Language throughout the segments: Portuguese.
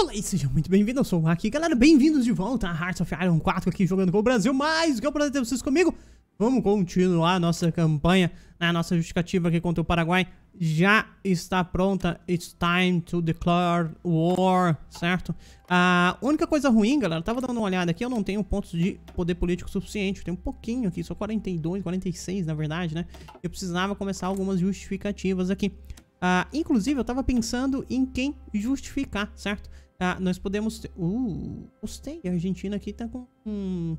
Olá e sejam muito bem-vindos, eu sou o Haki. Galera, bem-vindos de volta a Hearts of Iron 4 aqui jogando com o Brasil, mas que é um prazer ter vocês comigo. Vamos continuar a nossa campanha, né? a nossa justificativa aqui contra o Paraguai já está pronta. It's time to declare war, certo? A ah, única coisa ruim, galera, tava dando uma olhada aqui, eu não tenho pontos de poder político suficiente. Tem um pouquinho aqui, só 42, 46 na verdade, né? Eu precisava começar algumas justificativas aqui. Uh, inclusive, eu tava pensando em quem justificar, certo? Ah, nós podemos... Ter... Uh, gostei. A Argentina aqui tá com...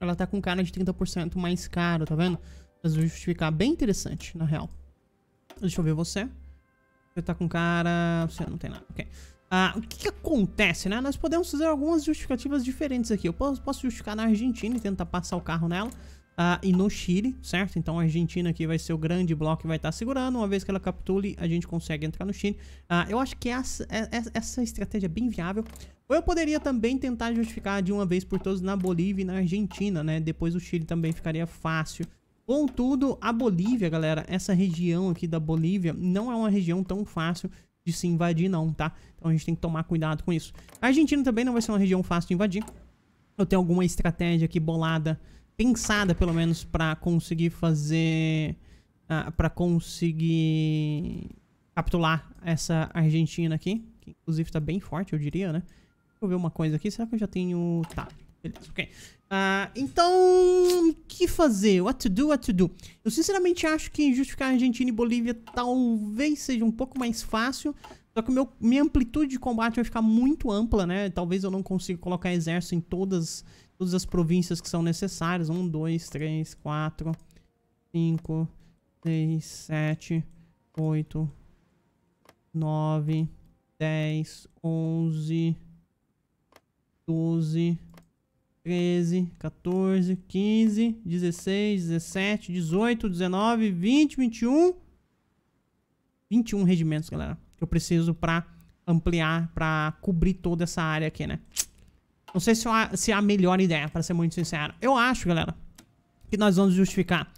Ela tá com cara de 30% mais caro, tá vendo? Mas justificar bem interessante, na real. Deixa eu ver você. Você tá com cara... Você não tem nada, ok. Ah, o que, que acontece, né? Nós podemos fazer algumas justificativas diferentes aqui. Eu posso, posso justificar na Argentina e tentar passar o carro nela ah, e no Chile, certo? Então a Argentina aqui vai ser o grande bloco que vai estar tá segurando. Uma vez que ela capitule, a gente consegue entrar no Chile. Ah, eu acho que essa, é, é, essa estratégia é bem viável. Ou eu poderia também tentar justificar de uma vez por todas na Bolívia e na Argentina, né? Depois o Chile também ficaria fácil. Contudo, a Bolívia, galera, essa região aqui da Bolívia não é uma região tão fácil de se invadir não, tá? Então a gente tem que tomar cuidado com isso. A Argentina também não vai ser uma região fácil de invadir. Eu tenho alguma estratégia aqui bolada pensada, pelo menos, para conseguir fazer. Uh, ah, para conseguir capturar essa Argentina aqui, que inclusive tá bem forte, eu diria, né? Deixa eu ver uma coisa aqui, será que eu já tenho... Tá, beleza, ok. Uh, então, o que fazer? What to do, what to do? Eu sinceramente acho que justificar Argentina e Bolívia talvez seja um pouco mais fácil, só que meu, minha amplitude de combate vai ficar muito ampla, né? Talvez eu não consiga colocar exército em todas todas as províncias que são necessárias. 1, 2, 3, 4, 5, 6, 7, 8, 9, 10, 11, 12, 13, 14, 15, 16, 17, 18, 19, 20, 21. 21 regimentos, galera, que eu preciso pra ampliar, pra cobrir toda essa área aqui, né? Não sei se, se é a melhor ideia, para ser muito sincero. Eu acho, galera, que nós vamos justificar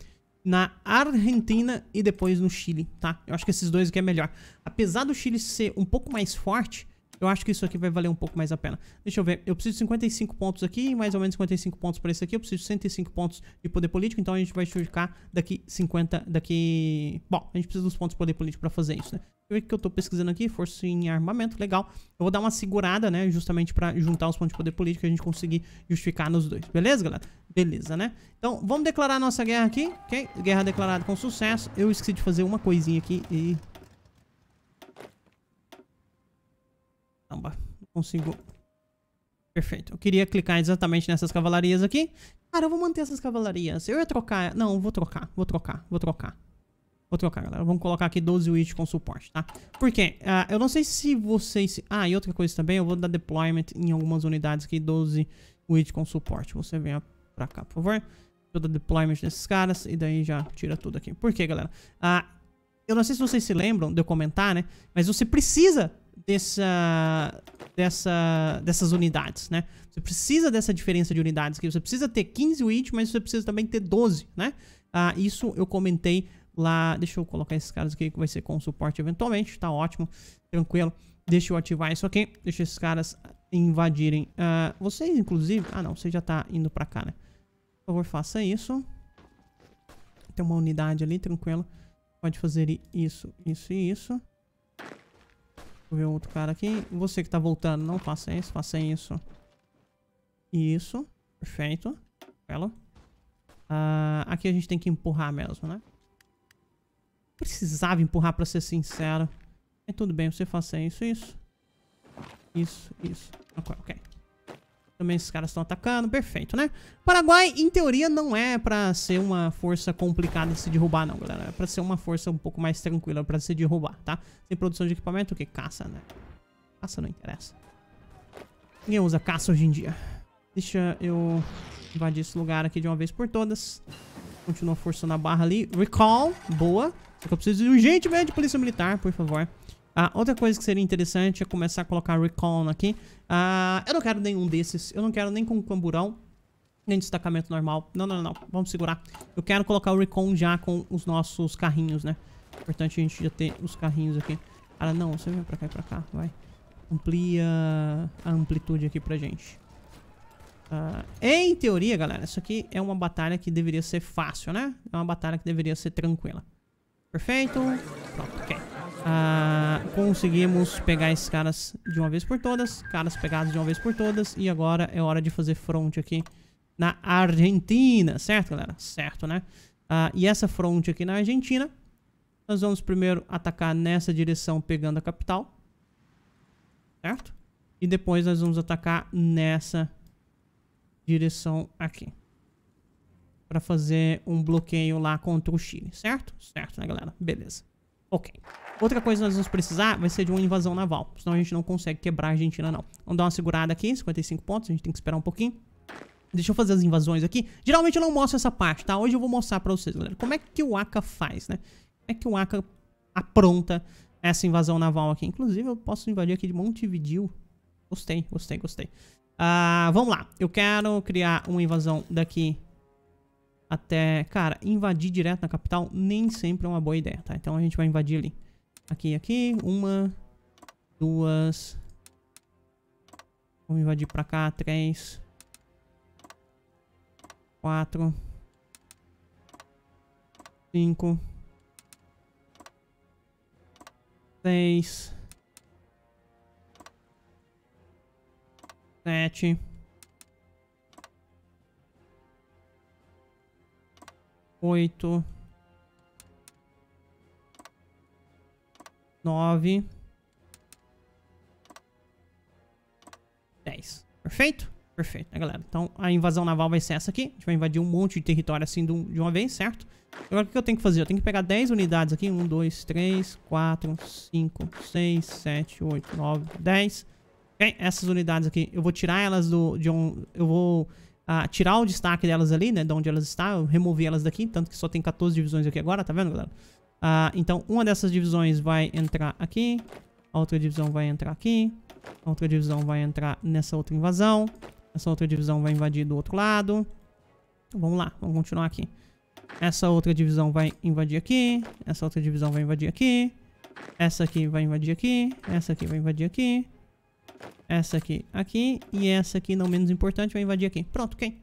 na Argentina e depois no Chile, tá? Eu acho que esses dois aqui é melhor. Apesar do Chile ser um pouco mais forte, eu acho que isso aqui vai valer um pouco mais a pena. Deixa eu ver, eu preciso de 55 pontos aqui, mais ou menos 55 pontos para esse aqui, eu preciso de 105 pontos de poder político, então a gente vai justificar daqui 50, daqui... Bom, a gente precisa dos pontos de poder político para fazer isso, né? o que eu tô pesquisando aqui, força em armamento, legal. Eu vou dar uma segurada, né, justamente pra juntar os pontos de poder político e a gente conseguir justificar nos dois. Beleza, galera? Beleza, né? Então, vamos declarar nossa guerra aqui, ok? Guerra declarada com sucesso. Eu esqueci de fazer uma coisinha aqui e... Caramba, não consigo... Perfeito. Eu queria clicar exatamente nessas cavalarias aqui. Cara, eu vou manter essas cavalarias. Eu ia trocar... Não, vou trocar, vou trocar, vou trocar. Vou trocar, galera. Vamos colocar aqui 12 widgets com suporte, tá? Porque uh, ah, eu não sei se vocês... Ah, e outra coisa também, eu vou dar deployment em algumas unidades aqui, 12 widgets com suporte. Você venha pra cá, por favor. eu dou deployment desses caras e daí já tira tudo aqui. Por quê, galera? uh, eu não sei se vocês se lembram de eu comentar, né? Mas você precisa dessa, dessa, dessas unidades, né? Você precisa dessa diferença de unidades aqui. Você precisa ter 15 widgets, mas você precisa também ter 12, né? Ah, isso eu comentei lá. Deixa eu colocar esses caras aqui que vai ser com suporte eventualmente. Tá ótimo, tranquilo. Deixa eu ativar isso aqui. Deixa esses caras invadirem. Uh, vocês, inclusive... Ah, não. Você já tá indo pra cá, né? Por favor, faça isso. Tem uma unidade ali, tranquilo. Pode fazer isso, isso e isso. Vou ver outro cara aqui. Você que tá voltando, não faça isso. Faça isso. Isso. Perfeito. Belo. Uh, ah, aqui a gente tem que empurrar mesmo, né? precisava empurrar pra ser sincero. é tudo bem, você faça isso, isso. Isso, isso. Ok, ok. Também esses caras estão atacando, perfeito, né? Paraguai, em teoria, não é pra ser uma força complicada de se derrubar, não, galera. É pra ser uma força um pouco mais tranquila pra se derrubar, tá? sem produção de equipamento, o que? Caça, né? Caça não interessa. Ninguém usa caça hoje em dia. Deixa eu invadir esse lugar aqui de uma vez por todas. Continua forçando a barra ali. Recall, boa. Só é que eu preciso urgentemente de polícia militar, por favor. Ah, outra coisa que seria interessante é começar a colocar recon aqui. Ah, eu não quero nenhum desses. Eu não quero nem com o camburão, nem destacamento normal. Não, não, não, Vamos segurar. Eu quero colocar o recon já com os nossos carrinhos, né? Importante a gente já ter os carrinhos aqui. Cara, não. Você vem pra cá e pra cá. Vai. Amplia a amplitude aqui pra gente. Ah, em teoria, galera, isso aqui é uma batalha que deveria ser fácil, né? É uma batalha que deveria ser tranquila. Perfeito. Pronto, ok. Ah, conseguimos pegar esses caras de uma vez por todas. Caras pegados de uma vez por todas. E agora é hora de fazer front aqui na Argentina. Certo, galera? Certo, né? Ah, e essa front aqui na Argentina. Nós vamos primeiro atacar nessa direção pegando a capital. Certo? E depois nós vamos atacar nessa direção aqui para fazer um bloqueio lá contra o Chile, certo? Certo, né, galera? Beleza. Ok. Outra coisa que nós vamos precisar vai ser de uma invasão naval, senão a gente não consegue quebrar a Argentina, não. Vamos dar uma segurada aqui, 55 pontos, a gente tem que esperar um pouquinho. Deixa eu fazer as invasões aqui. Geralmente eu não mostro essa parte, tá? Hoje eu vou mostrar pra vocês, galera, como é que o Aka faz, né? Como é que o Aka apronta essa invasão naval aqui. Inclusive, eu posso invadir aqui de Montevideo. Gostei, gostei, gostei. Uh, vamos lá. Eu quero criar uma invasão daqui até... Cara, invadir direto na capital nem sempre é uma boa ideia, tá? Então a gente vai invadir ali. Aqui, aqui. Uma, duas... Vamos invadir pra cá. Três. Quatro. Cinco. Seis. Sete. 8, 9, 10. Perfeito? Perfeito, né, galera? Então, a invasão naval vai ser essa aqui. A gente vai invadir um monte de território assim de uma vez, certo? Agora, o que eu tenho que fazer? Eu tenho que pegar 10 unidades aqui. 1, 2, 3, 4, 5, 6, 7, 8, 9, 10. Ok? Essas unidades aqui, eu vou tirar elas do, de um... Eu vou a tirar o destaque delas ali, né? De onde elas estão, remover elas daqui, tanto que só tem 14 divisões aqui agora, tá vendo, galera? Ah, então, uma dessas divisões vai entrar aqui, a outra divisão vai entrar aqui, a outra divisão vai entrar nessa outra invasão, essa outra divisão vai invadir do outro lado. Então, vamos lá, vamos continuar aqui. Essa outra divisão vai invadir aqui, essa outra divisão vai invadir aqui, essa aqui vai invadir aqui, essa aqui vai invadir aqui, essa aqui aqui. E essa aqui, não menos importante, vai invadir aqui. Pronto, ok.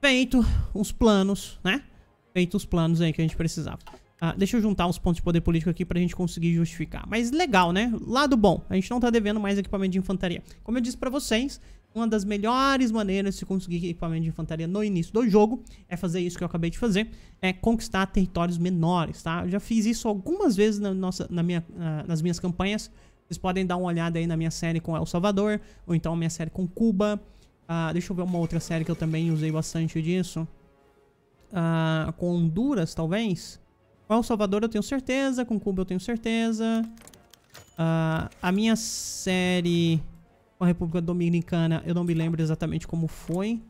Feito os planos, né? Feito os planos aí que a gente precisava. Ah, deixa eu juntar os pontos de poder político aqui pra gente conseguir justificar. Mas legal, né? Lado bom. A gente não tá devendo mais equipamento de infantaria. Como eu disse pra vocês, uma das melhores maneiras de conseguir equipamento de infantaria no início do jogo é fazer isso que eu acabei de fazer, é conquistar territórios menores, tá? Eu já fiz isso algumas vezes na nossa, na minha, ah, nas minhas campanhas, vocês podem dar uma olhada aí na minha série com El Salvador, ou então minha série com Cuba. Uh, deixa eu ver uma outra série que eu também usei bastante disso. Uh, com Honduras, talvez. Com El Salvador eu tenho certeza, com Cuba eu tenho certeza. Uh, a minha série com a República Dominicana, eu não me lembro exatamente como foi.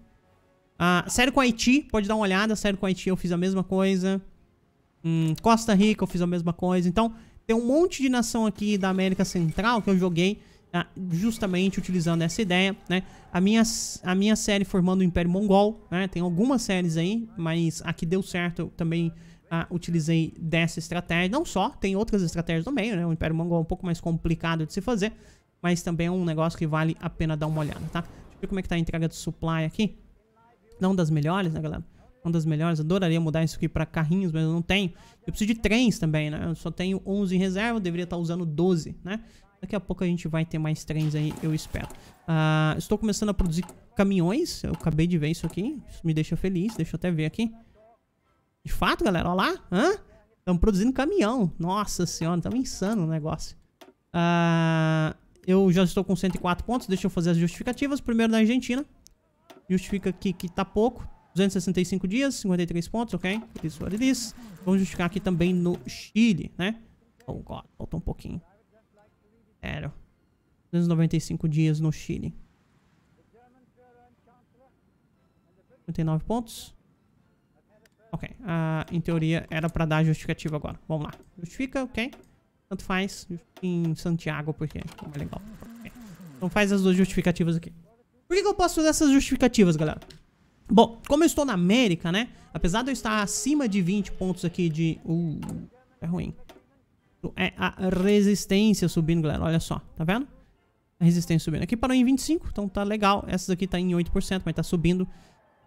Ah, série com Haiti, pode dar uma olhada. Série com Haiti eu fiz a mesma coisa. Hum, Costa Rica eu fiz a mesma coisa. Então, tem um monte de nação aqui da América Central que eu joguei tá? justamente utilizando essa ideia, né? A minha, a minha série formando o Império Mongol, né? Tem algumas séries aí, mas a que deu certo eu também ah, utilizei dessa estratégia. Não só, tem outras estratégias no meio, né? O Império Mongol é um pouco mais complicado de se fazer, mas também é um negócio que vale a pena dar uma olhada, tá? Deixa eu ver como é que tá a entrega de supply aqui. Não das melhores, né, galera? uma das melhores. Adoraria mudar isso aqui para carrinhos, mas eu não tenho. Eu preciso de trens também, né? Eu só tenho 11 em reserva, deveria estar usando 12, né? Daqui a pouco a gente vai ter mais trens aí, eu espero. Uh, estou começando a produzir caminhões. Eu acabei de ver isso aqui. Isso me deixa feliz. Deixa eu até ver aqui. De fato, galera, olha lá. Hã? Estamos produzindo caminhão. Nossa senhora, estamos insano o negócio. Uh, eu já estou com 104 pontos. Deixa eu fazer as justificativas. Primeiro da Argentina. Justifica aqui que tá pouco. 265 dias, 53 pontos, ok? Isso what it is. Vamos justificar aqui também no Chile, né? Oh, God, falta um pouquinho. Sério. 295 dias no Chile. 59 pontos. Ok, ah, em teoria era pra dar justificativa agora. Vamos lá. Justifica, ok? Tanto faz em Santiago, porque é legal. Okay. Então faz as duas justificativas aqui. Por que, que eu posso fazer essas justificativas, galera? Bom, como eu estou na América, né? Apesar de eu estar acima de 20 pontos aqui de... Uh, é ruim. É a resistência subindo, galera. Olha só, tá vendo? A resistência subindo. Aqui parou em 25, então tá legal. Essas aqui tá em 8%, mas tá subindo.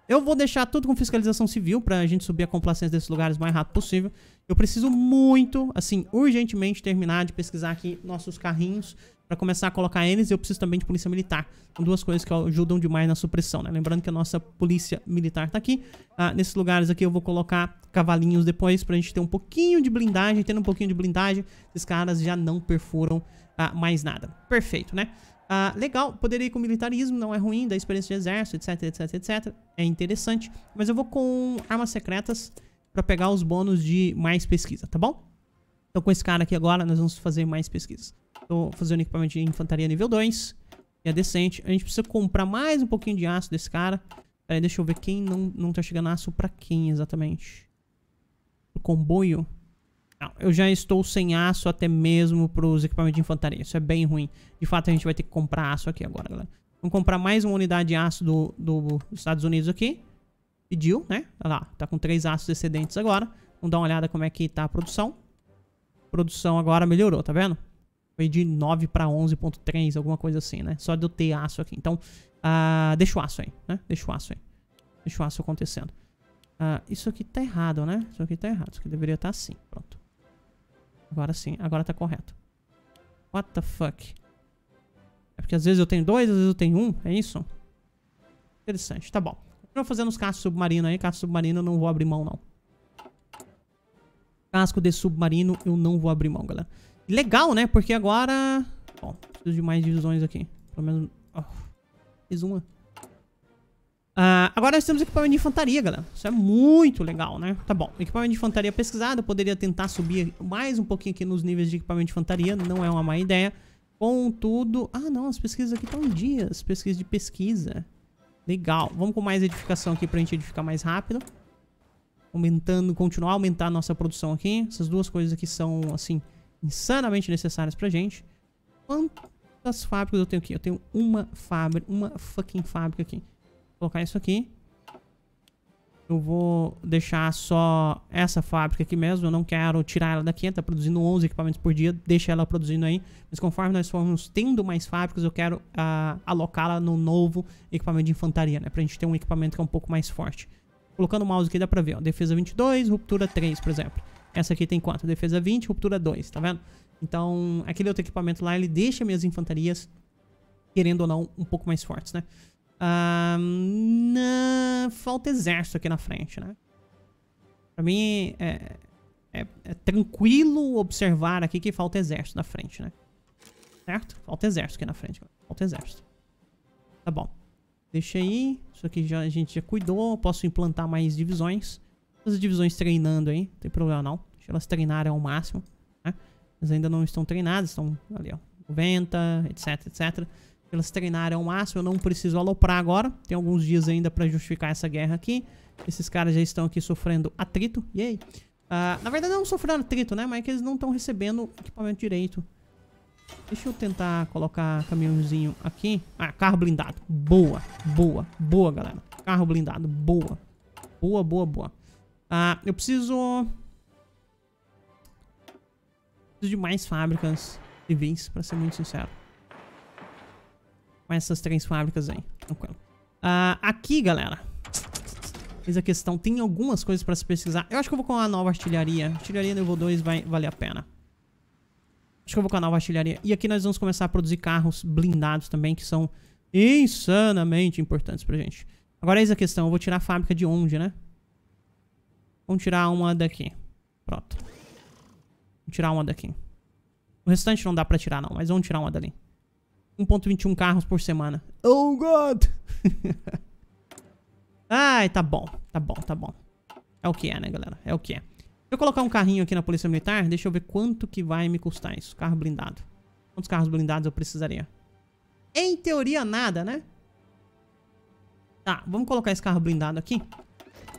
Eu vou deixar tudo com fiscalização civil pra gente subir a complacência desses lugares o mais rápido possível. Eu preciso muito, assim, urgentemente terminar de pesquisar aqui nossos carrinhos Pra começar a colocar eles, eu preciso também de polícia militar. São duas coisas que ajudam demais na supressão, né? Lembrando que a nossa polícia militar tá aqui. Ah, nesses lugares aqui eu vou colocar cavalinhos depois pra gente ter um pouquinho de blindagem. Tendo um pouquinho de blindagem, esses caras já não perfuram ah, mais nada. Perfeito, né? Ah, legal, poderia ir com militarismo, não é ruim, da experiência de exército, etc, etc, etc. É interessante. Mas eu vou com armas secretas pra pegar os bônus de mais pesquisa, tá bom? Então com esse cara aqui agora, nós vamos fazer mais pesquisas. Tô então, fazendo equipamento de infantaria nível 2. Que é decente. A gente precisa comprar mais um pouquinho de aço desse cara. Pera aí, deixa eu ver quem não, não tá chegando aço pra quem exatamente. Pro comboio? Não, eu já estou sem aço até mesmo pros equipamentos de infantaria. Isso é bem ruim. De fato, a gente vai ter que comprar aço aqui agora, galera. Vamos comprar mais uma unidade de aço do, do Estados Unidos aqui. Pediu, né? Olha lá, tá com três aços excedentes agora. Vamos dar uma olhada como é que tá a produção. produção agora melhorou, tá vendo? Foi de 9 para 11.3, alguma coisa assim, né? Só de eu ter aço aqui. Então, uh, deixa o aço aí, né? Deixa o aço aí. Deixa o aço acontecendo. Uh, isso aqui tá errado, né? Isso aqui tá errado. Isso aqui deveria estar tá assim. Pronto. Agora sim. Agora tá correto. What the fuck? É porque às vezes eu tenho dois, às vezes eu tenho um. É isso? Interessante. Tá bom. Continua fazendo os cascos submarinos aí. Casco submarino eu não vou abrir mão, não. Casco de submarino eu não vou abrir mão, galera. Legal, né? Porque agora... Bom, preciso de mais divisões aqui. Pelo menos... Oh, fiz uma. Uh, agora nós temos equipamento de infantaria, galera. Isso é muito legal, né? Tá bom. Equipamento de infantaria pesquisado. poderia tentar subir mais um pouquinho aqui nos níveis de equipamento de infantaria. Não é uma má ideia. Contudo... Ah, não. As pesquisas aqui estão em dias. Pesquisa de pesquisa. Legal. Vamos com mais edificação aqui pra gente edificar mais rápido. Aumentando... Continuar a aumentar a nossa produção aqui. Essas duas coisas aqui são, assim insanamente necessárias pra gente. Quantas fábricas eu tenho aqui? Eu tenho uma fábrica, uma fucking fábrica aqui. Vou colocar isso aqui. Eu vou deixar só essa fábrica aqui mesmo. Eu não quero tirar ela daqui. Ela tá produzindo 11 equipamentos por dia. Deixa ela produzindo aí. Mas conforme nós formos tendo mais fábricas, eu quero uh, alocá-la no novo equipamento de infantaria, né? Pra gente ter um equipamento que é um pouco mais forte. Colocando o mouse aqui dá pra ver, ó. Defesa 22, ruptura 3, por exemplo. Essa aqui tem 4, defesa 20, ruptura 2, tá vendo? Então, aquele outro equipamento lá, ele deixa minhas infantarias, querendo ou não, um pouco mais fortes, né? Ah, na... Falta exército aqui na frente, né? Pra mim, é, é, é tranquilo observar aqui que falta exército na frente, né? Certo? Falta exército aqui na frente. Falta exército. Tá bom. Deixa aí. Isso aqui já, a gente já cuidou. Posso implantar mais divisões as divisões treinando aí, não tem problema não. Deixa elas treinarem ao máximo, né? Elas ainda não estão treinadas, estão ali, ó, 90, etc, etc. Elas treinarem ao máximo, eu não preciso aloprar agora. Tem alguns dias ainda pra justificar essa guerra aqui. Esses caras já estão aqui sofrendo atrito, e aí? Uh, na verdade não sofrendo atrito, né? Mas é que eles não estão recebendo equipamento direito. Deixa eu tentar colocar caminhãozinho aqui. Ah, carro blindado. Boa, boa, boa, galera. Carro blindado, boa. Boa, boa, boa. Ah, eu preciso... Preciso de mais fábricas civis, pra ser muito sincero. Com essas três fábricas aí. Tranquilo. Ah, aqui, galera. Eis a questão. Tem algumas coisas pra se pesquisar. Eu acho que eu vou com a nova artilharia. Artilharia nível 2 vai valer a pena. Acho que eu vou com a nova artilharia. E aqui nós vamos começar a produzir carros blindados também, que são insanamente importantes pra gente. Agora eis a questão. Eu vou tirar a fábrica de onde, né? Vamos tirar uma daqui. Pronto. tirar uma daqui. O restante não dá pra tirar, não. Mas vamos tirar uma dali. 1.21 carros por semana. Oh, God! Ai, tá bom. Tá bom, tá bom. É o que é, né, galera? É o que é. Deixa eu colocar um carrinho aqui na Polícia Militar. Deixa eu ver quanto que vai me custar isso. Carro blindado. Quantos carros blindados eu precisaria? Em teoria, nada, né? Tá, vamos colocar esse carro blindado aqui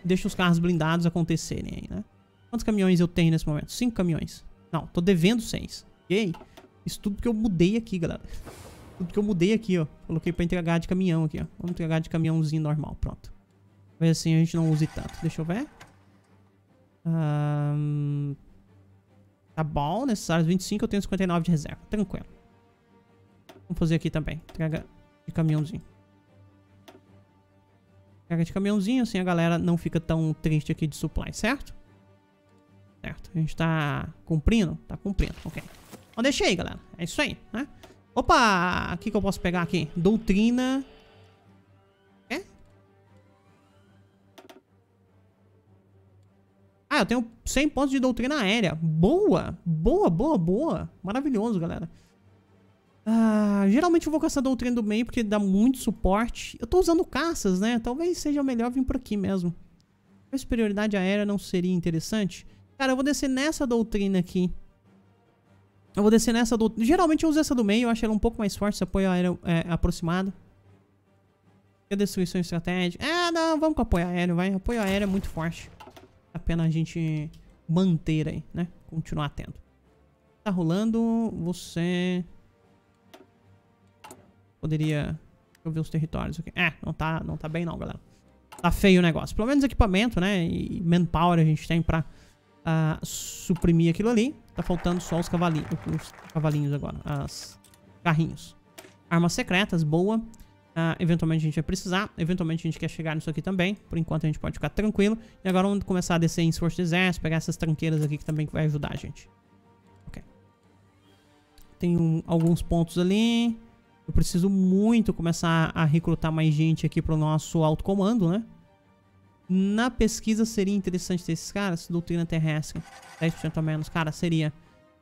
deixa os carros blindados acontecerem aí, né? Quantos caminhões eu tenho nesse momento? Cinco caminhões. Não, tô devendo seis. Ok? Isso tudo que eu mudei aqui, galera. Tudo que eu mudei aqui, ó. Coloquei pra entregar de caminhão aqui, ó. Vamos entregar de caminhãozinho normal, pronto. Mas assim a gente não use tanto. Deixa eu ver. Um... Tá bom, necessários 25, eu tenho 59 de reserva. Tranquilo. Vamos fazer aqui também. Entrega de caminhãozinho. Carga de caminhãozinho, assim a galera não fica tão triste aqui de supply, certo? Certo, a gente tá cumprindo? Tá cumprindo, ok. Então deixei aí, galera. É isso aí, né? Opa! O que, que eu posso pegar aqui? Doutrina... É? Ah, eu tenho 100 pontos de doutrina aérea. Boa! Boa, boa, boa. Maravilhoso, galera. Ah, geralmente eu vou com essa doutrina do meio porque dá muito suporte. Eu tô usando caças, né? Talvez seja melhor vir por aqui mesmo. A superioridade aérea não seria interessante? Cara, eu vou descer nessa doutrina aqui. Eu vou descer nessa doutrina. Geralmente eu uso essa do meio, eu acho ela um pouco mais forte, esse apoio aéreo é, aproximado. E a destruição estratégica. Ah, não, vamos com apoio aéreo, vai. Apoio aéreo é muito forte. Apenas a gente manter aí, né? Continuar atento. Tá rolando, você poderia... Deixa eu ver os territórios aqui. É, não tá, não tá bem não, galera. Tá feio o negócio. Pelo menos equipamento, né? E manpower a gente tem pra uh, suprimir aquilo ali. Tá faltando só os cavalinhos, os cavalinhos agora. As carrinhos. Armas secretas, boa. Uh, eventualmente a gente vai precisar. Eventualmente a gente quer chegar nisso aqui também. Por enquanto a gente pode ficar tranquilo. E agora vamos começar a descer em esforço de exército. Pegar essas tranqueiras aqui que também vai ajudar a gente. Ok. Tem um, alguns pontos ali. Eu preciso muito começar a recrutar mais gente aqui para o nosso alto comando, né? Na pesquisa seria interessante ter esses caras, doutrina terrestre, 10% a menos. Cara, seria.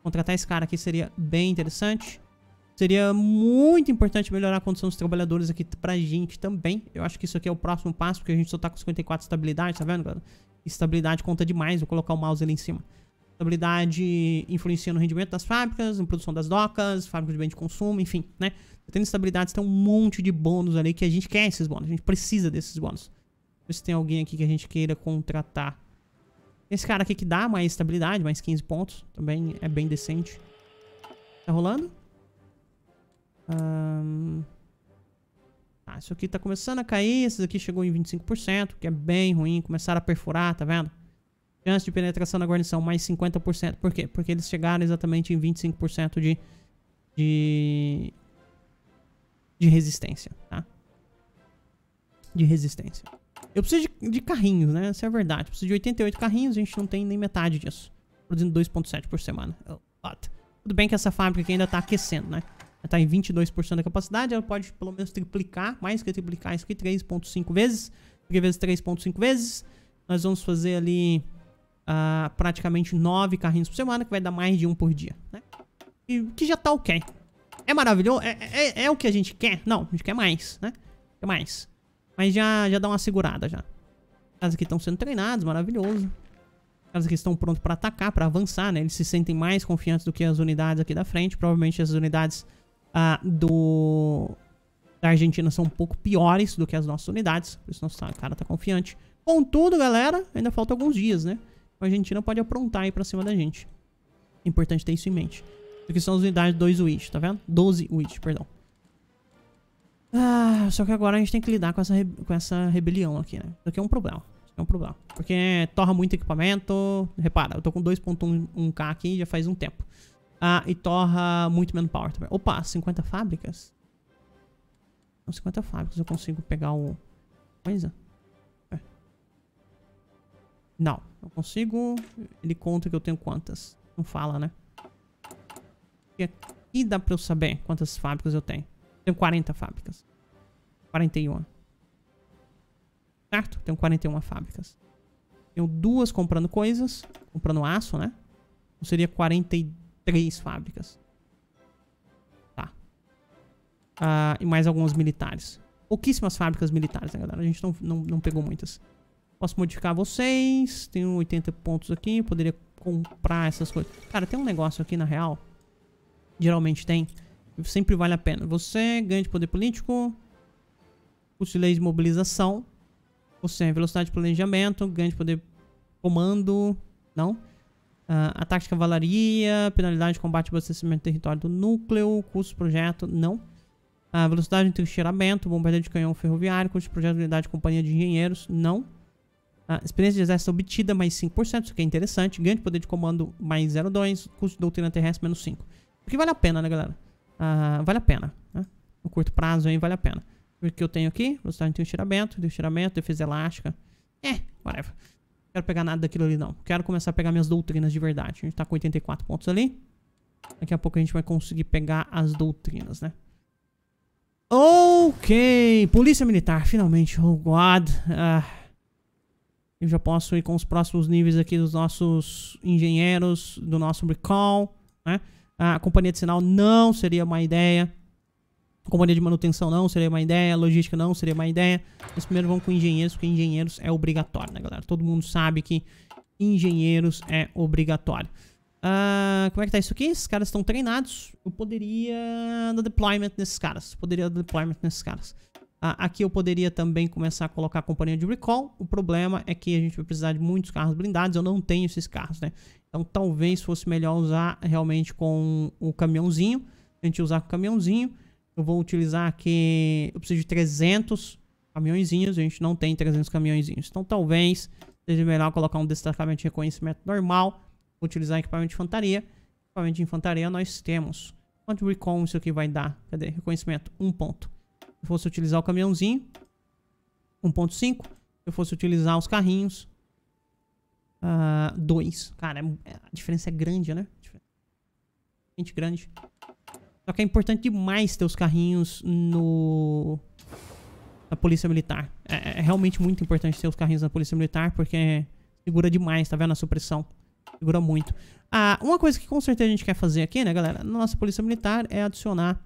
Contratar esse cara aqui seria bem interessante. Seria muito importante melhorar a condição dos trabalhadores aqui pra gente também. Eu acho que isso aqui é o próximo passo, porque a gente só tá com 54 estabilidade, tá vendo, galera? Estabilidade conta demais, vou colocar o mouse ali em cima. Estabilidade influencia no rendimento das fábricas, na produção das docas, fábricas de bem de consumo, enfim, né? Tendo estabilidade, tem um monte de bônus ali que a gente quer esses bônus, a gente precisa desses bônus. Ver se tem alguém aqui que a gente queira contratar. Esse cara aqui que dá mais estabilidade, mais 15 pontos, também é bem decente. Tá rolando? Ah, isso aqui tá começando a cair, esses aqui chegou em 25%, que é bem ruim, começaram a perfurar, tá vendo? Chance de penetração na guarnição mais 50%. Por quê? Porque eles chegaram exatamente em 25% de, de, de resistência, tá? De resistência. Eu preciso de, de carrinhos, né? Isso é verdade. Eu preciso de 88 carrinhos, a gente não tem nem metade disso. Produzindo 2.7 por semana. Oh, Tudo bem que essa fábrica aqui ainda tá aquecendo, né? Ela tá em 22% da capacidade, ela pode pelo menos triplicar, mais que triplicar isso aqui, 3.5 vezes. 3 vezes 3.5 vezes. Nós vamos fazer ali uh, praticamente nove carrinhos por semana, que vai dar mais de um por dia, né? E que já tá ok. É maravilhoso? É, é, é o que a gente quer? Não, a gente quer mais, né? Quer mais. Mas já, já dá uma segurada já. Os aqui estão sendo treinados, maravilhoso. Os caras aqui estão prontos pra atacar, pra avançar, né? Eles se sentem mais confiantes do que as unidades aqui da frente. Provavelmente as unidades uh, do da Argentina são um pouco piores do que as nossas unidades. Por isso nosso cara tá confiante. Contudo, galera, ainda falta alguns dias, né? a Argentina pode aprontar aí pra cima da gente. Importante ter isso em mente. Porque são as unidades 2 Witch, tá vendo? 12 Witch, perdão. Ah, só que agora a gente tem que lidar com essa, com essa rebelião aqui, né? Isso aqui é um problema. Isso é um problema. Porque torra muito equipamento. Repara, eu tô com 2.1k aqui já faz um tempo. Ah, e torra muito menos power também. Opa, 50 fábricas? 50 fábricas eu consigo pegar o... Coisa? É. Não, eu consigo... Ele conta que eu tenho quantas. Não fala, né? E aqui dá pra eu saber quantas fábricas eu tenho. Tenho 40 fábricas. 41. Certo? Tenho 41 fábricas. Tenho duas comprando coisas. Comprando aço, né? Então seria 43 fábricas. Tá. Ah, e mais algumas militares. Pouquíssimas fábricas militares, né, galera? A gente não, não, não pegou muitas. Posso modificar vocês. Tenho 80 pontos aqui. Poderia comprar essas coisas. Cara, tem um negócio aqui na real. Geralmente tem. Sempre vale a pena. Você ganha de poder político. Custo de mobilização. Você velocidade de planejamento. Ganha de poder comando. Não. Uh, ah, ataque de cavalaria. Penalidade de combate e abastecimento do território do núcleo. Custo projeto. Não. Uh, velocidade de entrincheiramento. Bombardeio de canhão ferroviário. Custo de projeto de unidade de companhia de engenheiros. Não experiência de exército obtida mais 5%, isso que é interessante. Ganho de poder de comando mais 0,2. Custo de doutrina terrestre menos 5. Porque vale a pena, né, galera? Ah, vale a pena. Né? No curto prazo aí vale a pena. O que eu tenho aqui? Velocidade de estiramento, de estiramento, defesa elástica. É, whatever. Não quero pegar nada daquilo ali, não. Quero começar a pegar minhas doutrinas de verdade. A gente tá com 84 pontos ali. Daqui a pouco a gente vai conseguir pegar as doutrinas, né? Ok, Polícia Militar, finalmente. Oh, God. Ah. Eu já posso ir com os próximos níveis aqui dos nossos engenheiros, do nosso recall, né? A companhia de sinal não seria uma ideia. A companhia de manutenção não seria uma ideia. Logística não seria uma ideia. Mas primeiro vamos com engenheiros, porque engenheiros é obrigatório, né, galera? Todo mundo sabe que engenheiros é obrigatório. Uh, como é que tá isso aqui? Esses caras estão treinados. Eu poderia dar deployment nesses caras. Poderia dar deployment nesses caras. Ah, aqui eu poderia também começar a colocar a companhia de recall. O problema é que a gente vai precisar de muitos carros blindados. Eu não tenho esses carros, né? Então talvez fosse melhor usar realmente com o caminhãozinho. A gente usar com o caminhãozinho. Eu vou utilizar aqui... Eu preciso de 300 caminhãozinhos A gente não tem 300 caminhãozinhos Então talvez seja melhor colocar um destacamento de reconhecimento normal. Vou utilizar equipamento de infantaria. Equipamento de infantaria nós temos. Quanto recall isso aqui vai dar? Cadê? Reconhecimento, um ponto fosse utilizar o caminhãozinho, 1.5. Se eu fosse utilizar os carrinhos, 2. Uh, ah, Cara, é é, a diferença é grande, né? Gente grande. Só que é importante demais ter os carrinhos no... Na polícia militar. É, é, é realmente muito importante ter os carrinhos na polícia militar, porque segura demais, tá vendo? A supressão segura muito. Ah, uma coisa que com certeza a gente quer fazer aqui, né, galera? Na nossa polícia militar é adicionar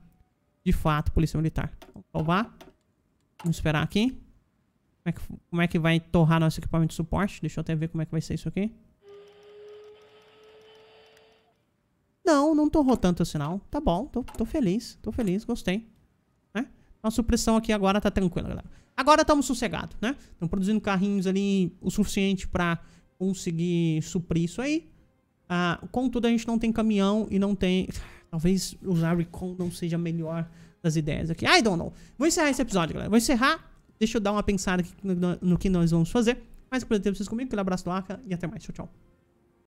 de fato, polícia militar. Vamos salvar. Vamos esperar aqui. Como é, que, como é que vai torrar nosso equipamento de suporte? Deixa eu até ver como é que vai ser isso aqui. Não, não torrou tanto o sinal. Tá bom, tô, tô feliz, tô feliz, gostei. Né? Nossa supressão aqui agora tá tranquila, galera. Agora estamos sossegados, né? Estamos produzindo carrinhos ali o suficiente pra conseguir suprir isso aí. Ah, contudo, a gente não tem caminhão e não tem... Talvez usar Recon não seja a melhor das ideias aqui. I don't know. Vou encerrar esse episódio, galera. Vou encerrar. Deixa eu dar uma pensada no, no que nós vamos fazer. Mas por ter vocês comigo, aquele abraço do Arca e até mais. Tchau, tchau.